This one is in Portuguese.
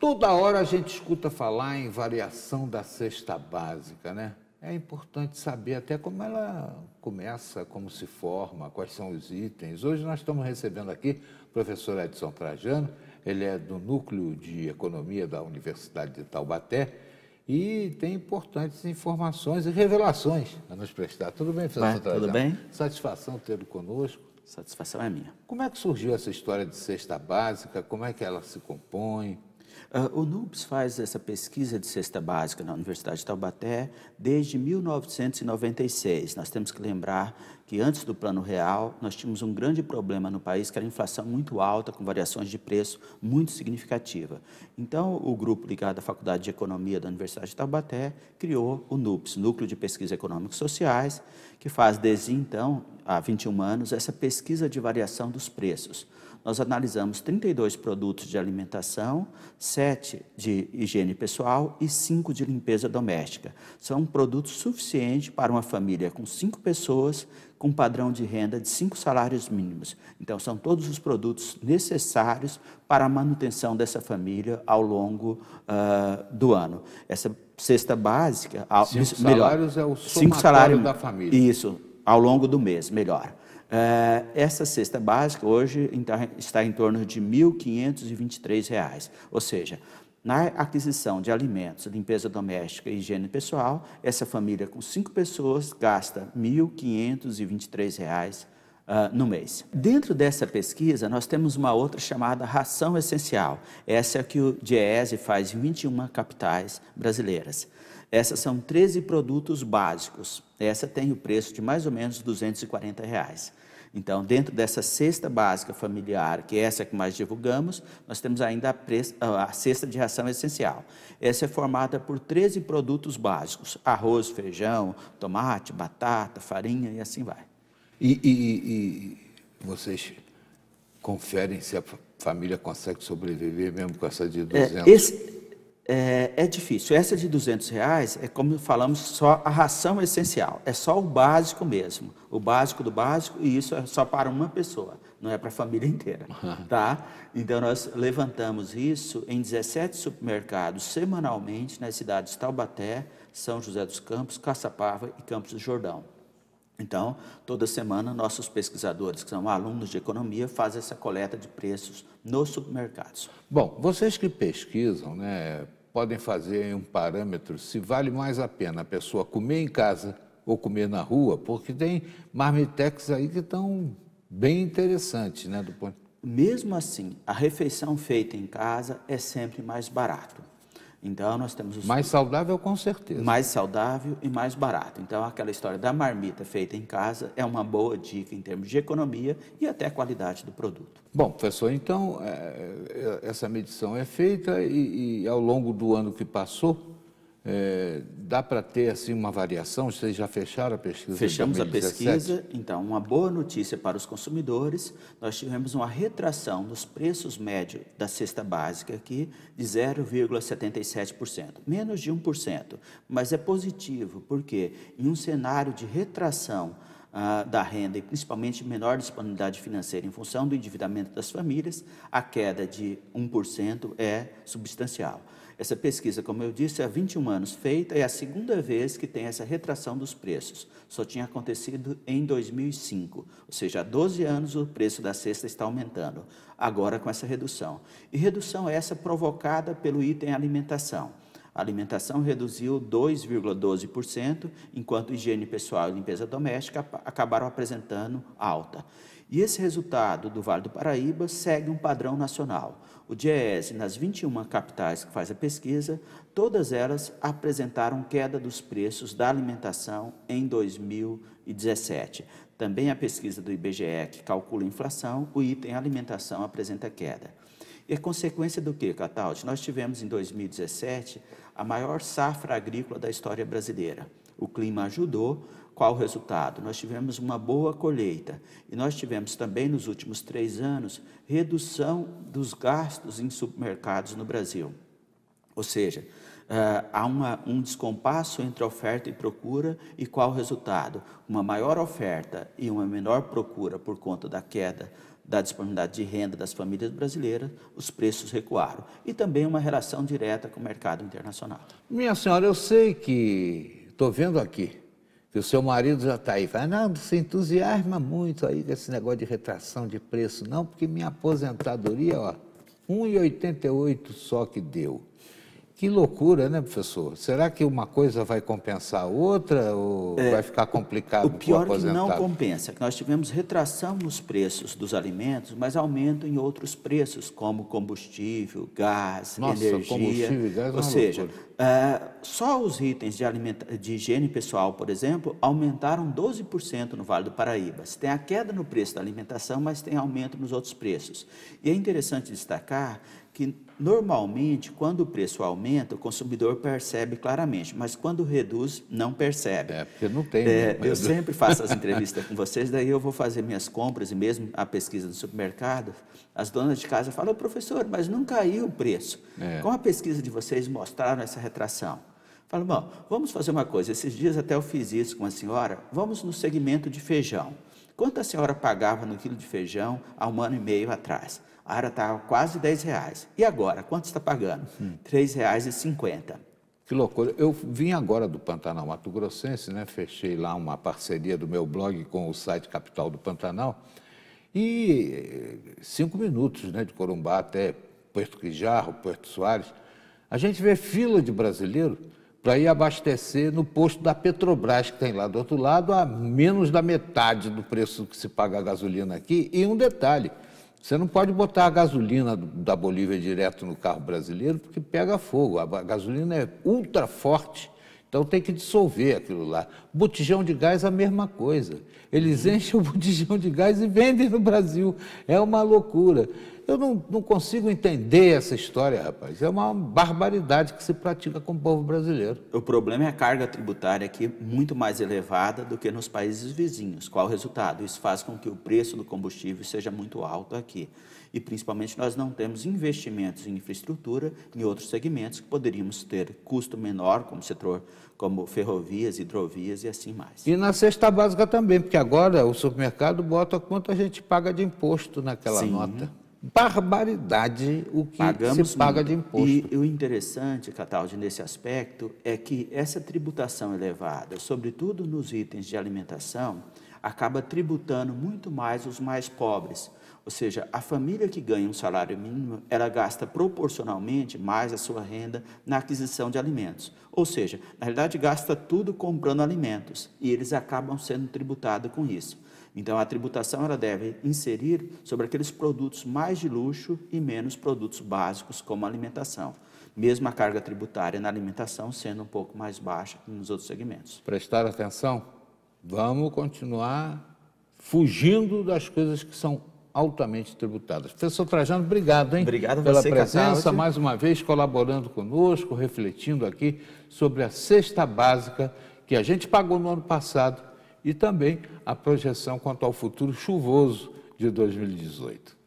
Toda hora a gente escuta falar em variação da cesta básica, né? É importante saber até como ela começa, como se forma, quais são os itens. Hoje nós estamos recebendo aqui o professor Edson Trajano, ele é do Núcleo de Economia da Universidade de Taubaté e tem importantes informações e revelações a nos prestar. Tudo bem, professor Trajano? Tudo bem. Satisfação tê-lo conosco. Satisfação é minha. Como é que surgiu essa história de cesta básica? Como é que ela se compõe? Uh, o NUPS faz essa pesquisa de cesta básica na Universidade de Taubaté desde 1996. Nós temos que lembrar que antes do Plano Real, nós tínhamos um grande problema no país, que era a inflação muito alta, com variações de preço muito significativa. Então, o grupo ligado à Faculdade de Economia da Universidade de Taubaté criou o NUPS, Núcleo de Pesquisa Econômicos Sociais, que faz desde então, há 21 anos, essa pesquisa de variação dos preços nós analisamos 32 produtos de alimentação, 7 de higiene pessoal e 5 de limpeza doméstica. São produtos suficientes para uma família com 5 pessoas com padrão de renda de 5 salários mínimos. Então, são todos os produtos necessários para a manutenção dessa família ao longo uh, do ano. Essa cesta básica... Cinco melhor, salários é o somatório cinco salário, da família. Isso, ao longo do mês, melhor. É, essa cesta básica hoje está em torno de R$ 1.523, ou seja, na aquisição de alimentos, limpeza doméstica e higiene pessoal, essa família com cinco pessoas gasta R$ 1.523 uh, no mês. Dentro dessa pesquisa, nós temos uma outra chamada ração essencial. Essa é a que o Diese faz em 21 capitais brasileiras. Essas são 13 produtos básicos. Essa tem o preço de mais ou menos R$ 240. Reais. Então, dentro dessa cesta básica familiar, que é essa que mais divulgamos, nós temos ainda a, presta, a cesta de ração essencial. Essa é formada por 13 produtos básicos: arroz, feijão, tomate, batata, farinha e assim vai. E, e, e vocês conferem se a família consegue sobreviver mesmo com essa de 200? É, esse, é, é, difícil. Essa de 200 reais é como falamos, só a ração é essencial, é só o básico mesmo, o básico do básico e isso é só para uma pessoa, não é para a família inteira, tá? Então nós levantamos isso em 17 supermercados semanalmente nas cidades Taubaté, São José dos Campos, Caçapava e Campos do Jordão. Então, toda semana, nossos pesquisadores, que são alunos de economia, fazem essa coleta de preços nos supermercados. Bom, vocês que pesquisam, né, podem fazer um parâmetro se vale mais a pena a pessoa comer em casa ou comer na rua, porque tem marmitex aí que estão bem interessantes, né? Do ponto... Mesmo assim, a refeição feita em casa é sempre mais barato. Então nós temos os... mais saudável com certeza. Mais saudável e mais barato. Então aquela história da marmita feita em casa é uma boa dica em termos de economia e até qualidade do produto. Bom, professor, então é, é, essa medição é feita e, e ao longo do ano que passou é, dá para ter assim uma variação? Vocês já fecharam a pesquisa? Fechamos a pesquisa. Então, uma boa notícia para os consumidores: nós tivemos uma retração nos preços médios da cesta básica aqui de 0,77%, menos de 1%. Mas é positivo, porque em um cenário de retração ah, da renda e principalmente menor disponibilidade financeira em função do endividamento das famílias, a queda de 1% é substancial. Essa pesquisa, como eu disse, é há 21 anos feita, é a segunda vez que tem essa retração dos preços. Só tinha acontecido em 2005, ou seja, há 12 anos o preço da cesta está aumentando, agora com essa redução. E redução essa provocada pelo item alimentação. A alimentação reduziu 2,12%, enquanto higiene pessoal e limpeza doméstica acabaram apresentando alta. E esse resultado do Vale do Paraíba segue um padrão nacional. O DIEESE, nas 21 capitais que faz a pesquisa, todas elas apresentaram queda dos preços da alimentação em 2017. Também a pesquisa do IBGE, que calcula a inflação, o item alimentação apresenta queda. E é consequência do que, Cataldi? Nós tivemos em 2017 a maior safra agrícola da história brasileira. O clima ajudou. Qual o resultado? Nós tivemos uma boa colheita e nós tivemos também nos últimos três anos redução dos gastos em supermercados no Brasil. Ou seja, Uh, há uma, um descompasso entre oferta e procura e qual o resultado? Uma maior oferta e uma menor procura por conta da queda da disponibilidade de renda das famílias brasileiras, os preços recuaram. E também uma relação direta com o mercado internacional. Minha senhora, eu sei que Estou vendo aqui que o seu marido já está aí. Fala, não, não se entusiasma muito aí com esse negócio de retração de preço, não, porque minha aposentadoria, ó, 1,88 só que deu. Que loucura, né, professor? Será que uma coisa vai compensar a outra ou é, vai ficar complicado? O pior pro é aposentado? que não compensa, que nós tivemos retração nos preços dos alimentos, mas aumento em outros preços, como combustível, gás, Nossa, energia. Combustível gás é ou é seja, ah, só os itens de, alimenta de higiene pessoal, por exemplo, aumentaram 12% no Vale do Paraíba. Você tem a queda no preço da alimentação, mas tem aumento nos outros preços. E é interessante destacar que normalmente quando o preço aumenta, o consumidor percebe claramente, mas quando reduz, não percebe. É, porque não tem. É, né? eu sempre faço as entrevistas com vocês, daí eu vou fazer minhas compras e mesmo a pesquisa no supermercado, as donas de casa falam, professor, mas não caiu o preço. É. Com a pesquisa de vocês mostraram essa retração. Falo, bom, vamos fazer uma coisa, esses dias até eu fiz isso com a senhora, vamos no segmento de feijão. Quanto a senhora pagava no quilo de feijão há um ano e meio atrás? A área estava tá quase 10 reais. E agora, quanto está pagando? Hum. R$3,50. Que loucura. Eu vim agora do Pantanal Mato Grossense, né? Fechei lá uma parceria do meu blog com o site Capital do Pantanal. E eh, cinco minutos né, de Corumbá até Porto Quijarro, Porto Soares. A gente vê fila de brasileiro para ir abastecer no posto da Petrobras, que tem lá do outro lado, a menos da metade do preço que se paga a gasolina aqui. E um detalhe: você não pode botar a gasolina da Bolívia direto no carro brasileiro, porque pega fogo. A gasolina é ultra forte, então tem que dissolver aquilo lá. Botijão de gás, a mesma coisa. Eles uhum. enchem o botijão de gás e vendem no Brasil. É uma loucura. Eu não, não consigo entender essa história, rapaz. É uma barbaridade que se pratica com o povo brasileiro. O problema é a carga tributária aqui muito mais elevada do que nos países vizinhos. Qual o resultado? Isso faz com que o preço do combustível seja muito alto aqui. E principalmente nós não temos investimentos em infraestrutura em outros segmentos que poderíamos ter custo menor, como setor, como ferrovias, hidrovias e assim mais. E na cesta básica também, porque agora o supermercado bota quanto a gente paga de imposto naquela Sim. nota. Barbaridade o que Pagamos se paga muito. de imposto. E o interessante, Cataldi, nesse aspecto, é que essa tributação elevada, sobretudo nos itens de alimentação, acaba tributando muito mais os mais pobres, ou seja, a família que ganha um salário mínimo, ela gasta proporcionalmente mais a sua renda na aquisição de alimentos. Ou seja, na realidade gasta tudo comprando alimentos e eles acabam sendo tributados com isso. Então a tributação ela deve inserir sobre aqueles produtos mais de luxo e menos produtos básicos como alimentação mesmo a carga tributária na alimentação sendo um pouco mais baixa que nos outros segmentos. Prestar atenção? Vamos continuar fugindo das coisas que são altamente tributadas. Professor Trajano, obrigado, hein? Obrigado pela você, presença, mais uma vez colaborando conosco, refletindo aqui sobre a cesta básica que a gente pagou no ano passado e também a projeção quanto ao futuro chuvoso de 2018.